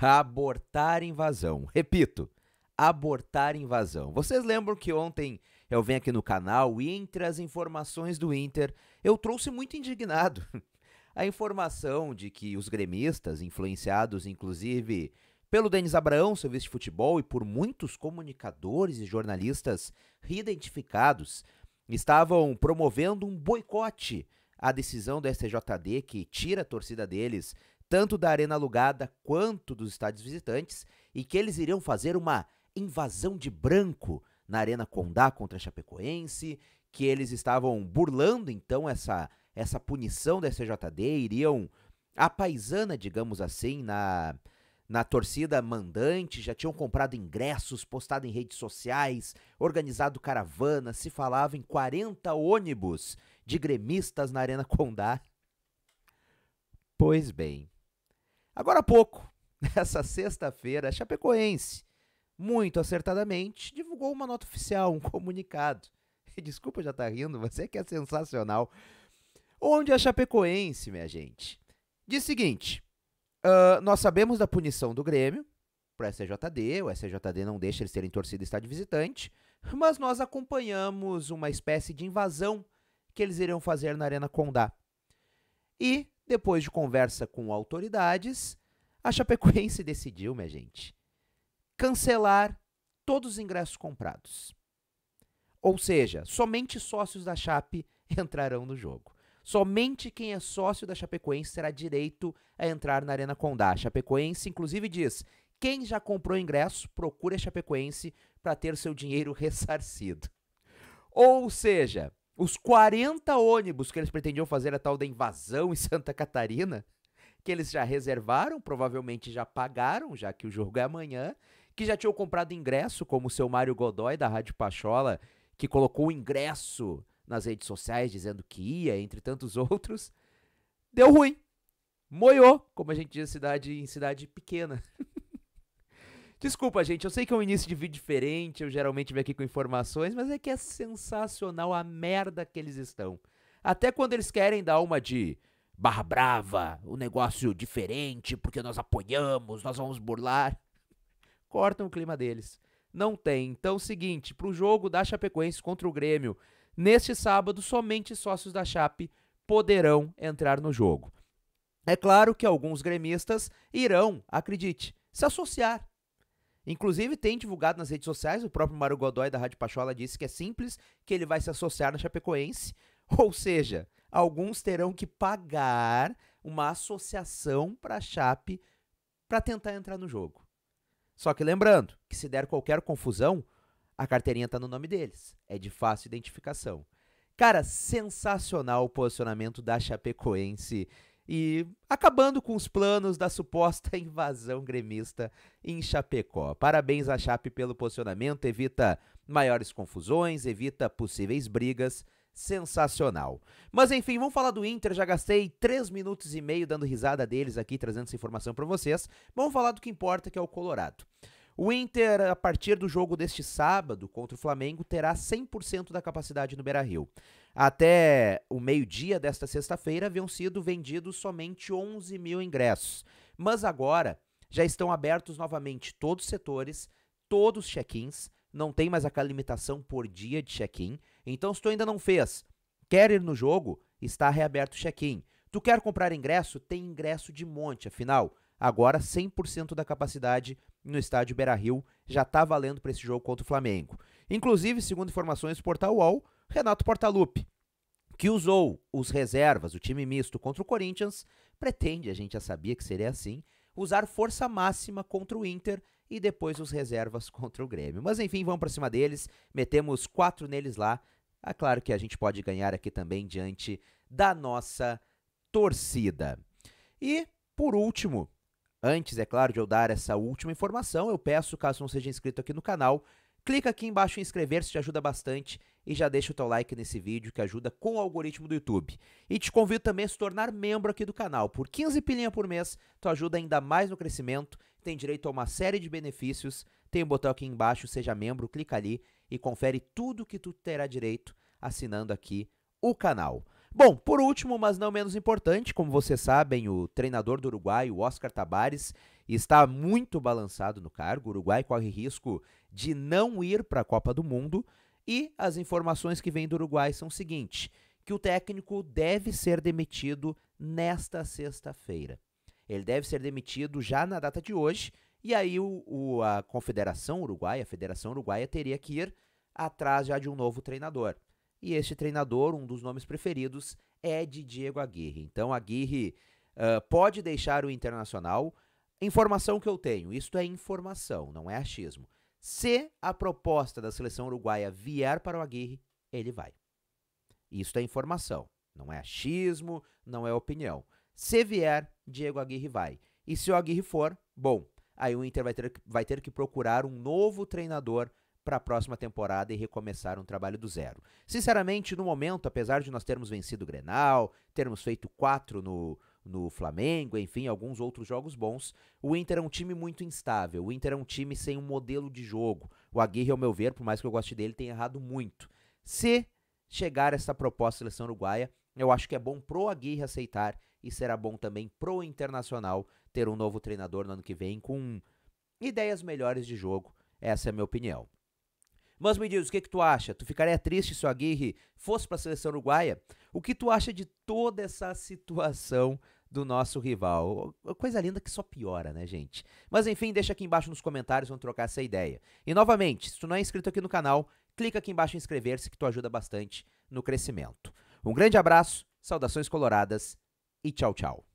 Abortar invasão. Repito, abortar invasão. Vocês lembram que ontem eu venho aqui no canal e entre as informações do Inter, eu trouxe muito indignado a informação de que os gremistas, influenciados inclusive pelo Denis Abraão, seu vice de futebol, e por muitos comunicadores e jornalistas reidentificados, estavam promovendo um boicote à decisão do STJD que tira a torcida deles tanto da arena alugada quanto dos estádios visitantes, e que eles iriam fazer uma invasão de branco na Arena Condá contra a Chapecoense, que eles estavam burlando então essa essa punição da CJD iriam a paisana, digamos assim, na na torcida mandante, já tinham comprado ingressos, postado em redes sociais, organizado caravana, se falava em 40 ônibus de gremistas na Arena Condá. Pois bem, Agora há pouco, nessa sexta-feira, a Chapecoense, muito acertadamente, divulgou uma nota oficial, um comunicado. Desculpa já estar tá rindo, mas é que é sensacional. Onde a Chapecoense, minha gente, diz o seguinte: uh, nós sabemos da punição do Grêmio para o SJD, o SJD não deixa eles serem torcida estádio visitante, mas nós acompanhamos uma espécie de invasão que eles iriam fazer na Arena Condá. E depois de conversa com autoridades, a Chapecoense decidiu, minha gente, cancelar todos os ingressos comprados. Ou seja, somente sócios da Chape entrarão no jogo. Somente quem é sócio da Chapecoense terá direito a entrar na Arena Condá. A Chapecoense, inclusive, diz: quem já comprou ingresso, procure a Chapecoense para ter seu dinheiro ressarcido. Ou seja, os 40 ônibus que eles pretendiam fazer a tal da invasão em Santa Catarina, que eles já reservaram, provavelmente já pagaram, já que o jogo é amanhã, que já tinham comprado ingresso, como o seu Mário Godoy da Rádio Pachola, que colocou o ingresso nas redes sociais dizendo que ia, entre tantos outros. Deu ruim. Moiou, como a gente diz cidade, em cidade pequena. Desculpa, gente, eu sei que é um início de vídeo diferente, eu geralmente venho aqui com informações, mas é que é sensacional a merda que eles estão. Até quando eles querem dar uma de barra brava, um negócio diferente, porque nós apoiamos, nós vamos burlar, cortam o clima deles. Não tem. Então, seguinte, para o jogo da Chapecoense contra o Grêmio, neste sábado, somente sócios da Chape poderão entrar no jogo. É claro que alguns gremistas irão, acredite, se associar Inclusive, tem divulgado nas redes sociais, o próprio Mário Godoy da Rádio Pachola disse que é simples, que ele vai se associar na Chapecoense. Ou seja, alguns terão que pagar uma associação para a Chape para tentar entrar no jogo. Só que lembrando que se der qualquer confusão, a carteirinha está no nome deles. É de fácil identificação. Cara, sensacional o posicionamento da Chapecoense e acabando com os planos da suposta invasão gremista em Chapecó. Parabéns à Chape pelo posicionamento, evita maiores confusões, evita possíveis brigas. Sensacional. Mas enfim, vamos falar do Inter. Já gastei 3 minutos e meio dando risada deles aqui, trazendo essa informação para vocês. Vamos falar do que importa, que é o Colorado. O Inter, a partir do jogo deste sábado contra o Flamengo, terá 100% da capacidade no Beira-Rio. Até o meio-dia desta sexta-feira haviam sido vendidos somente 11 mil ingressos, mas agora já estão abertos novamente todos os setores, todos os check-ins, não tem mais aquela limitação por dia de check-in. Então, se tu ainda não fez, quer ir no jogo, está reaberto o check-in. Tu quer comprar ingresso? Tem ingresso de monte, afinal. Agora 100% da capacidade no estádio Beira-Rio já está valendo para esse jogo contra o Flamengo. Inclusive, segundo informações do portal UOL, Renato Portaluppi, que usou os reservas, o time misto contra o Corinthians, pretende, a gente já sabia que seria assim, usar força máxima contra o Inter e depois os reservas contra o Grêmio. Mas enfim, vamos para cima deles, metemos quatro neles lá. É claro que a gente pode ganhar aqui também diante da nossa torcida. E, por último, antes, é claro, de eu dar essa última informação, eu peço, caso não seja inscrito aqui no canal, clica aqui embaixo em inscrever-se, te ajuda bastante e já deixa o teu like nesse vídeo que ajuda com o algoritmo do YouTube. E te convido também a se tornar membro aqui do canal. Por 15 pilinha por mês, tu ajuda ainda mais no crescimento, tem direito a uma série de benefícios, tem o um botão aqui embaixo, seja membro, clica ali e confere tudo que tu terá direito assinando aqui o canal. Bom, por último, mas não menos importante, como vocês sabem, o treinador do Uruguai, o Oscar Tabares, está muito balançado no cargo. O Uruguai corre risco de não ir para a Copa do Mundo e as informações que vêm do Uruguai são o seguinte: que o técnico deve ser demitido nesta sexta-feira. Ele deve ser demitido já na data de hoje, e aí o, o, a Confederação Uruguaia, a Federação Uruguaia, teria que ir atrás já de um novo treinador. E este treinador, um dos nomes preferidos, é de Diego Aguirre. Então, Aguirre uh, pode deixar o Internacional. Informação que eu tenho, isto é informação, não é achismo. Se a proposta da seleção uruguaia vier para o Aguirre, ele vai. Isso é informação, não é achismo, não é opinião. Se vier, Diego Aguirre vai. E se o Aguirre for, bom, aí o Inter vai ter, vai ter que procurar um novo treinador para a próxima temporada e recomeçar um trabalho do zero. Sinceramente, no momento, apesar de nós termos vencido o Grenal, termos feito quatro no, no Flamengo, enfim, alguns outros jogos bons. O Inter é um time muito instável, o Inter é um time sem um modelo de jogo. O Aguirre, ao meu ver, por mais que eu goste dele, tem errado muito. Se chegar essa proposta da seleção uruguaia, eu acho que é bom pro Aguirre aceitar e será bom também pro Internacional ter um novo treinador no ano que vem com ideias melhores de jogo. Essa é a minha opinião. Mas me diz, o que, que tu acha? Tu ficaria triste se o Aguirre fosse para a seleção uruguaia? O que tu acha de toda essa situação do nosso rival. Coisa linda que só piora, né, gente? Mas enfim, deixa aqui embaixo nos comentários, vamos trocar essa ideia. E novamente, se tu não é inscrito aqui no canal, clica aqui embaixo em inscrever-se que tu ajuda bastante no crescimento. Um grande abraço, saudações coloradas e tchau, tchau.